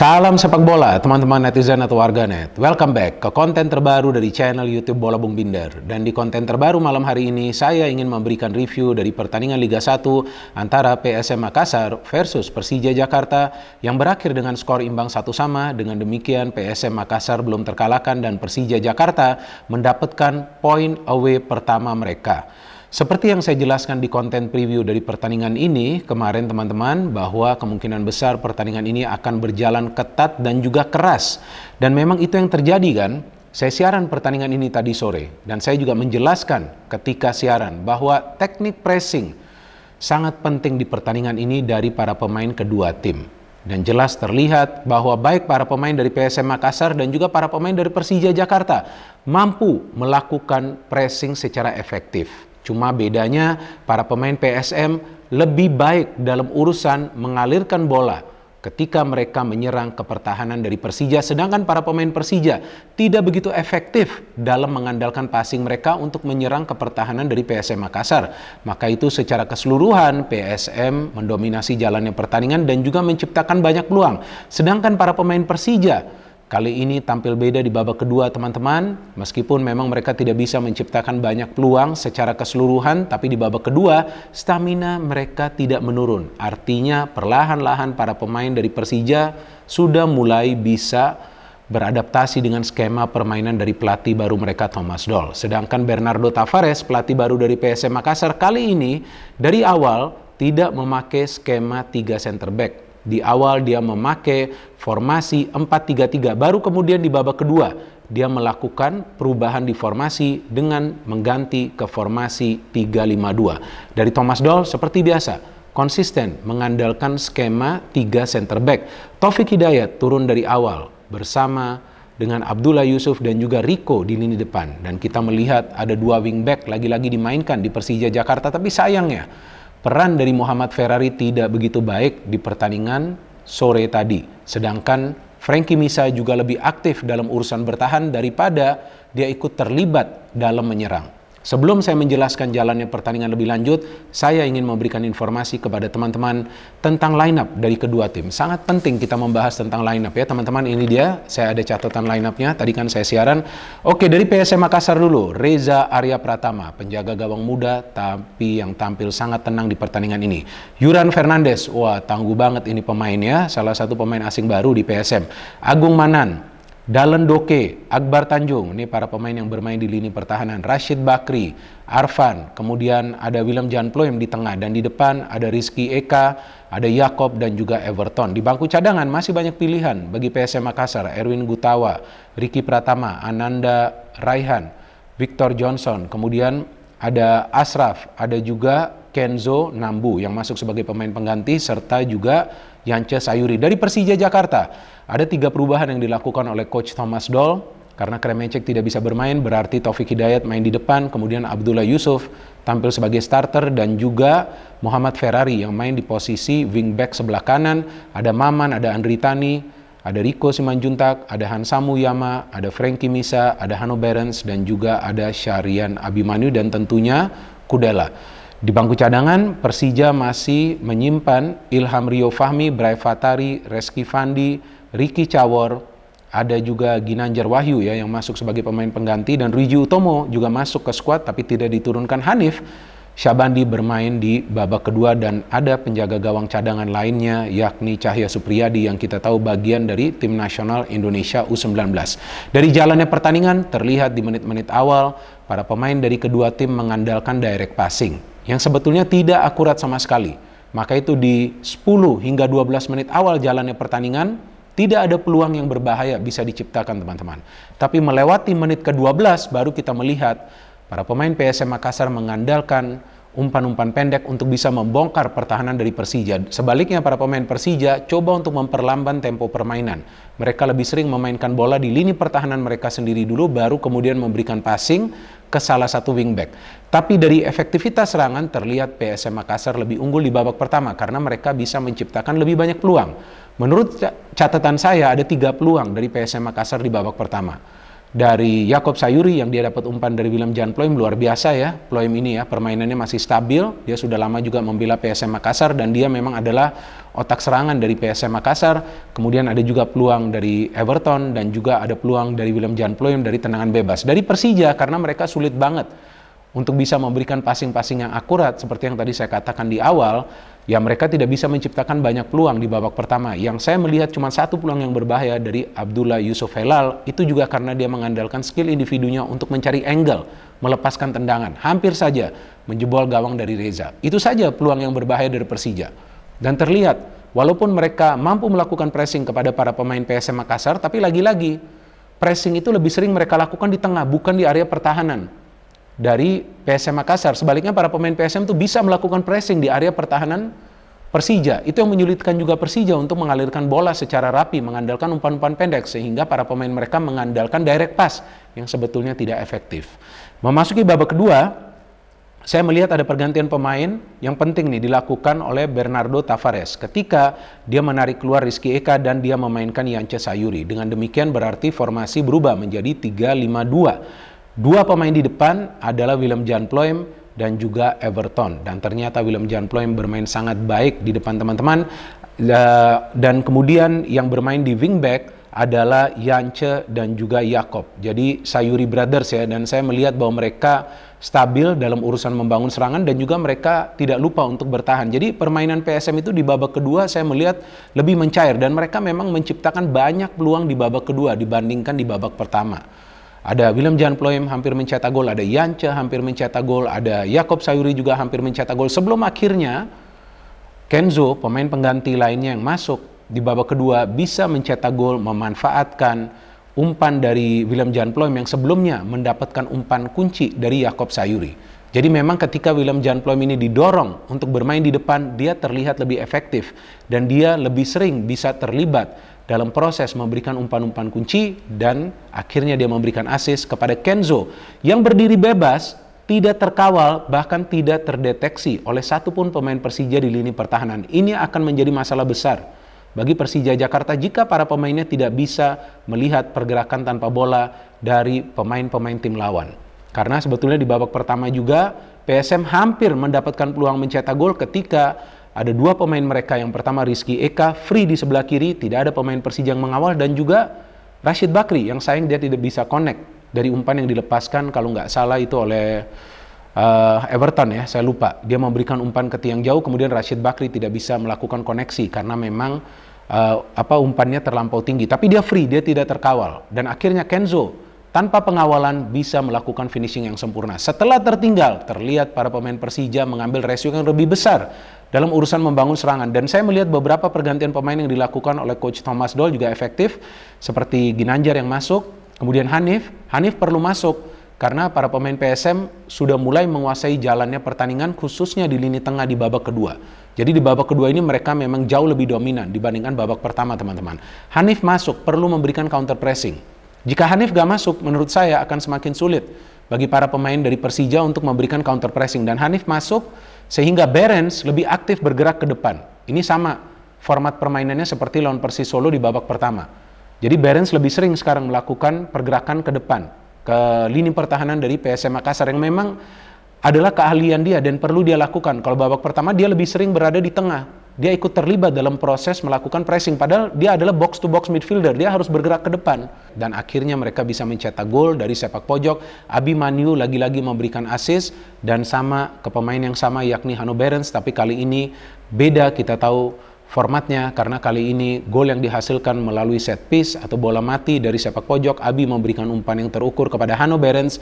Salam sepak bola, teman-teman netizen atau warganet. Welcome back ke konten terbaru dari channel YouTube Bola Bung Binder. Dan di konten terbaru malam hari ini, saya ingin memberikan review dari pertandingan Liga 1 antara PSM Makassar versus Persija Jakarta yang berakhir dengan skor imbang satu sama. Dengan demikian, PSM Makassar belum terkalahkan dan Persija Jakarta mendapatkan poin away pertama mereka. Seperti yang saya jelaskan di konten preview dari pertandingan ini kemarin teman-teman bahwa kemungkinan besar pertandingan ini akan berjalan ketat dan juga keras. Dan memang itu yang terjadi kan? Saya siaran pertandingan ini tadi sore dan saya juga menjelaskan ketika siaran bahwa teknik pressing sangat penting di pertandingan ini dari para pemain kedua tim. Dan jelas terlihat bahwa baik para pemain dari PSM Makassar dan juga para pemain dari Persija Jakarta mampu melakukan pressing secara efektif. Cuma bedanya para pemain PSM lebih baik dalam urusan mengalirkan bola ketika mereka menyerang ke pertahanan dari Persija sedangkan para pemain Persija tidak begitu efektif dalam mengandalkan passing mereka untuk menyerang ke pertahanan dari PSM Makassar. Maka itu secara keseluruhan PSM mendominasi jalannya pertandingan dan juga menciptakan banyak peluang. Sedangkan para pemain Persija Kali ini tampil beda di babak kedua teman-teman, meskipun memang mereka tidak bisa menciptakan banyak peluang secara keseluruhan, tapi di babak kedua stamina mereka tidak menurun. Artinya perlahan-lahan para pemain dari Persija sudah mulai bisa beradaptasi dengan skema permainan dari pelatih baru mereka Thomas Doll. Sedangkan Bernardo Tavares, pelatih baru dari PSM Makassar kali ini dari awal tidak memakai skema 3 center back di awal dia memakai formasi 4-3-3, baru kemudian di babak kedua dia melakukan perubahan di formasi dengan mengganti ke formasi 3-5-2. Dari Thomas Doll seperti biasa, konsisten mengandalkan skema 3 center back. Taufik Hidayat turun dari awal bersama dengan Abdullah Yusuf dan juga Rico di lini depan. Dan kita melihat ada dua wingback lagi-lagi dimainkan di Persija Jakarta, tapi sayangnya peran dari Muhammad Ferrari tidak begitu baik di pertandingan sore tadi. Sedangkan Frankie Misa juga lebih aktif dalam urusan bertahan daripada dia ikut terlibat dalam menyerang. Sebelum saya menjelaskan jalannya pertandingan lebih lanjut, saya ingin memberikan informasi kepada teman-teman tentang lineup dari kedua tim. Sangat penting kita membahas tentang lineup ya, teman-teman. Ini dia, saya ada catatan lineupnya. Tadi kan saya siaran. Oke, dari PSM Makassar dulu, Reza Arya Pratama, penjaga gawang muda, tapi yang tampil sangat tenang di pertandingan ini. Yuran Fernandes, wah tangguh banget ini pemainnya, salah satu pemain asing baru di PSM. Agung Manan, Dalen Doke, Akbar Tanjung, ini para pemain yang bermain di lini pertahanan. Rashid Bakri, Arfan, kemudian ada Willem yang di tengah dan di depan ada Rizky Eka, ada Yakob dan juga Everton. Di bangku cadangan masih banyak pilihan bagi PSM Makassar, Erwin Gutawa, Riki Pratama, Ananda Raihan, Victor Johnson, kemudian ada Asraf, ada juga Kenzo Nambu yang masuk sebagai pemain pengganti serta juga Yance Sayuri. Dari Persija Jakarta, ada tiga perubahan yang dilakukan oleh Coach Thomas Doll karena Kremecek tidak bisa bermain, berarti Taufik Hidayat main di depan, kemudian Abdullah Yusuf tampil sebagai starter, dan juga Muhammad Ferrari yang main di posisi wingback sebelah kanan. Ada Maman, ada Andri Tani, ada Riko Simanjuntak, ada Hansamu Yama, ada Frankie Misa, ada Hano Berens, dan juga ada Syarian Abimanyu, dan tentunya Kudela. Di bangku cadangan, Persija masih menyimpan Ilham Rio Fahmi, Bray Fatari, Reski Fandi, Riki Cawor, ada juga Ginanjar Wahyu ya yang masuk sebagai pemain pengganti dan Riji Utomo juga masuk ke skuad tapi tidak diturunkan Hanif. Syabandi bermain di babak kedua dan ada penjaga gawang cadangan lainnya yakni Cahya Supriyadi yang kita tahu bagian dari tim nasional Indonesia U19. Dari jalannya pertandingan terlihat di menit-menit awal para pemain dari kedua tim mengandalkan direct passing yang sebetulnya tidak akurat sama sekali. Maka itu di 10 hingga 12 menit awal jalannya pertandingan, tidak ada peluang yang berbahaya bisa diciptakan teman-teman. Tapi melewati menit ke-12 baru kita melihat para pemain PSM Makassar mengandalkan umpan-umpan pendek untuk bisa membongkar pertahanan dari Persija. Sebaliknya para pemain Persija coba untuk memperlamban tempo permainan. Mereka lebih sering memainkan bola di lini pertahanan mereka sendiri dulu baru kemudian memberikan passing ke salah satu wingback. Tapi dari efektivitas serangan terlihat PSM Makassar lebih unggul di babak pertama karena mereka bisa menciptakan lebih banyak peluang. Menurut catatan saya ada tiga peluang dari PSM Makassar di babak pertama dari Yakob Sayuri yang dia dapat umpan dari William Jan Ploem luar biasa ya. Ploem ini ya permainannya masih stabil, dia sudah lama juga membela PSM Makassar dan dia memang adalah otak serangan dari PSM Makassar. Kemudian ada juga peluang dari Everton dan juga ada peluang dari William Jan Ploem dari tendangan bebas. Dari Persija karena mereka sulit banget untuk bisa memberikan passing-passing yang akurat seperti yang tadi saya katakan di awal, ya mereka tidak bisa menciptakan banyak peluang di babak pertama. Yang saya melihat cuma satu peluang yang berbahaya dari Abdullah Yusuf Helal, itu juga karena dia mengandalkan skill individunya untuk mencari angle, melepaskan tendangan. Hampir saja menjebol gawang dari Reza. Itu saja peluang yang berbahaya dari Persija. Dan terlihat, walaupun mereka mampu melakukan pressing kepada para pemain PSM Makassar, tapi lagi-lagi, pressing itu lebih sering mereka lakukan di tengah, bukan di area pertahanan dari PSM Makassar. Sebaliknya para pemain PSM itu bisa melakukan pressing di area pertahanan Persija. Itu yang menyulitkan juga Persija untuk mengalirkan bola secara rapi mengandalkan umpan-umpan pendek sehingga para pemain mereka mengandalkan direct pass yang sebetulnya tidak efektif. Memasuki babak kedua, saya melihat ada pergantian pemain yang penting nih dilakukan oleh Bernardo Tavares ketika dia menarik keluar Rizky Eka dan dia memainkan Yance Sayuri. Dengan demikian berarti formasi berubah menjadi 3-5-2 Dua pemain di depan adalah Willem Jan Ploem dan juga Everton. Dan ternyata Willem Jan Ploem bermain sangat baik di depan teman-teman. Dan kemudian yang bermain di wingback adalah Yance dan juga Yakob. Jadi Sayuri Brothers ya dan saya melihat bahwa mereka stabil dalam urusan membangun serangan dan juga mereka tidak lupa untuk bertahan. Jadi permainan PSM itu di babak kedua saya melihat lebih mencair dan mereka memang menciptakan banyak peluang di babak kedua dibandingkan di babak pertama. Ada William Jan Ploem hampir mencetak gol, ada Yance hampir mencetak gol, ada Yakob Sayuri juga hampir mencetak gol. Sebelum akhirnya Kenzo, pemain pengganti lainnya yang masuk di babak kedua bisa mencetak gol memanfaatkan umpan dari William Jan Ploem yang sebelumnya mendapatkan umpan kunci dari Yakob Sayuri. Jadi memang ketika William Jan Ploem ini didorong untuk bermain di depan, dia terlihat lebih efektif dan dia lebih sering bisa terlibat dalam proses memberikan umpan-umpan kunci dan akhirnya dia memberikan assist kepada Kenzo yang berdiri bebas tidak terkawal bahkan tidak terdeteksi oleh satupun pemain Persija di lini pertahanan. Ini akan menjadi masalah besar bagi Persija Jakarta jika para pemainnya tidak bisa melihat pergerakan tanpa bola dari pemain-pemain tim lawan. Karena sebetulnya di babak pertama juga PSM hampir mendapatkan peluang mencetak gol ketika ada dua pemain mereka, yang pertama Rizky Eka, free di sebelah kiri, tidak ada pemain Persija yang mengawal, dan juga Rashid Bakri yang sayang dia tidak bisa connect dari umpan yang dilepaskan kalau nggak salah itu oleh uh, Everton ya, saya lupa. Dia memberikan umpan ke tiang jauh, kemudian Rashid Bakri tidak bisa melakukan koneksi karena memang uh, apa umpannya terlampau tinggi. Tapi dia free, dia tidak terkawal. Dan akhirnya Kenzo tanpa pengawalan bisa melakukan finishing yang sempurna. Setelah tertinggal, terlihat para pemain Persija mengambil resiko yang lebih besar dalam urusan membangun serangan. Dan saya melihat beberapa pergantian pemain yang dilakukan oleh coach Thomas Doll juga efektif, seperti Ginanjar yang masuk, kemudian Hanif. Hanif perlu masuk karena para pemain PSM sudah mulai menguasai jalannya pertandingan khususnya di lini tengah di babak kedua. Jadi di babak kedua ini mereka memang jauh lebih dominan dibandingkan babak pertama teman-teman. Hanif masuk perlu memberikan counter pressing. Jika Hanif gak masuk, menurut saya akan semakin sulit bagi para pemain dari Persija untuk memberikan counter pressing dan Hanif masuk sehingga Berens lebih aktif bergerak ke depan. Ini sama format permainannya seperti lawan Persis Solo di babak pertama. Jadi Berens lebih sering sekarang melakukan pergerakan ke depan, ke lini pertahanan dari PSM Makassar yang memang adalah keahlian dia dan perlu dia lakukan. Kalau babak pertama dia lebih sering berada di tengah, dia ikut terlibat dalam proses melakukan pressing padahal dia adalah box to box midfielder dia harus bergerak ke depan dan akhirnya mereka bisa mencetak gol dari sepak pojok Abimanyu lagi-lagi memberikan assist dan sama ke pemain yang sama yakni Hanno Berens tapi kali ini beda kita tahu formatnya karena kali ini gol yang dihasilkan melalui set piece atau bola mati dari sepak pojok Abi memberikan umpan yang terukur kepada Hanno Berens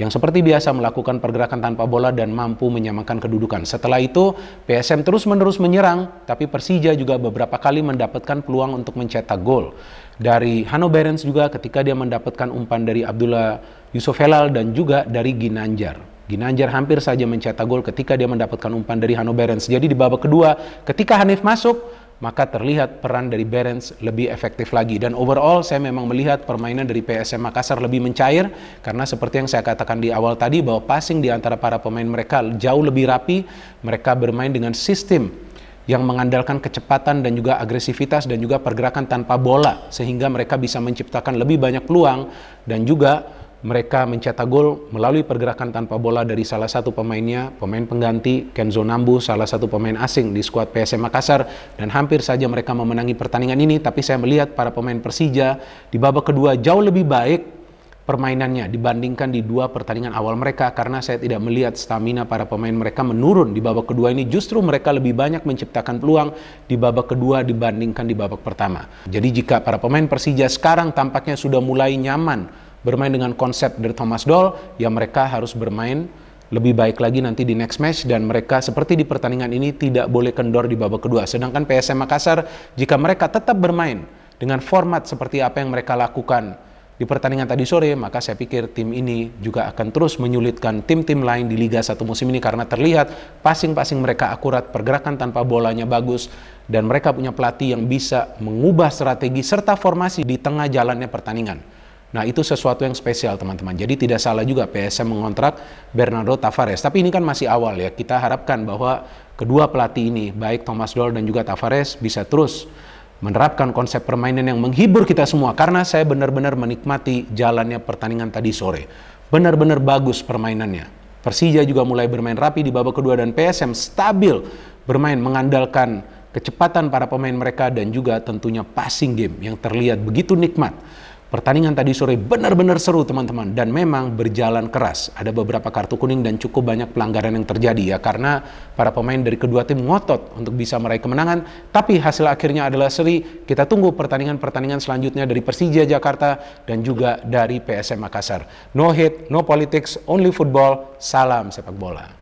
yang seperti biasa melakukan pergerakan tanpa bola dan mampu menyamakan kedudukan. Setelah itu, PSM terus-menerus menyerang, tapi Persija juga beberapa kali mendapatkan peluang untuk mencetak gol. Dari Hano Berens juga ketika dia mendapatkan umpan dari Abdullah Yusuf Helal dan juga dari Ginanjar. Ginanjar hampir saja mencetak gol ketika dia mendapatkan umpan dari Hano Berens. Jadi di babak kedua, ketika Hanif masuk, maka terlihat peran dari Berens lebih efektif lagi. Dan overall saya memang melihat permainan dari PSM Makassar lebih mencair karena seperti yang saya katakan di awal tadi bahwa passing di antara para pemain mereka jauh lebih rapi, mereka bermain dengan sistem yang mengandalkan kecepatan dan juga agresivitas dan juga pergerakan tanpa bola sehingga mereka bisa menciptakan lebih banyak peluang dan juga mereka mencetak gol melalui pergerakan tanpa bola dari salah satu pemainnya, pemain pengganti Kenzo Nambu, salah satu pemain asing di skuad PSM Makassar dan hampir saja mereka memenangi pertandingan ini tapi saya melihat para pemain Persija di babak kedua jauh lebih baik permainannya dibandingkan di dua pertandingan awal mereka karena saya tidak melihat stamina para pemain mereka menurun di babak kedua ini justru mereka lebih banyak menciptakan peluang di babak kedua dibandingkan di babak pertama. Jadi jika para pemain Persija sekarang tampaknya sudah mulai nyaman bermain dengan konsep dari Thomas Doll, ya mereka harus bermain lebih baik lagi nanti di next match dan mereka seperti di pertandingan ini tidak boleh kendor di babak kedua. Sedangkan PSM Makassar jika mereka tetap bermain dengan format seperti apa yang mereka lakukan di pertandingan tadi sore, maka saya pikir tim ini juga akan terus menyulitkan tim-tim lain di Liga Satu musim ini karena terlihat passing-passing mereka akurat, pergerakan tanpa bolanya bagus, dan mereka punya pelatih yang bisa mengubah strategi serta formasi di tengah jalannya pertandingan. Nah itu sesuatu yang spesial teman-teman. Jadi tidak salah juga PSM mengontrak Bernardo Tavares. Tapi ini kan masih awal ya. Kita harapkan bahwa kedua pelatih ini, baik Thomas Doll dan juga Tavares, bisa terus menerapkan konsep permainan yang menghibur kita semua. Karena saya benar-benar menikmati jalannya pertandingan tadi sore. Benar-benar bagus permainannya. Persija juga mulai bermain rapi di babak kedua dan PSM stabil bermain mengandalkan kecepatan para pemain mereka dan juga tentunya passing game yang terlihat begitu nikmat. Pertandingan tadi sore benar-benar seru teman-teman dan memang berjalan keras. Ada beberapa kartu kuning dan cukup banyak pelanggaran yang terjadi ya karena para pemain dari kedua tim ngotot untuk bisa meraih kemenangan. Tapi hasil akhirnya adalah seri. Kita tunggu pertandingan-pertandingan selanjutnya dari Persija Jakarta dan juga dari PSM Makassar. No hit, no politics, only football. Salam sepak bola.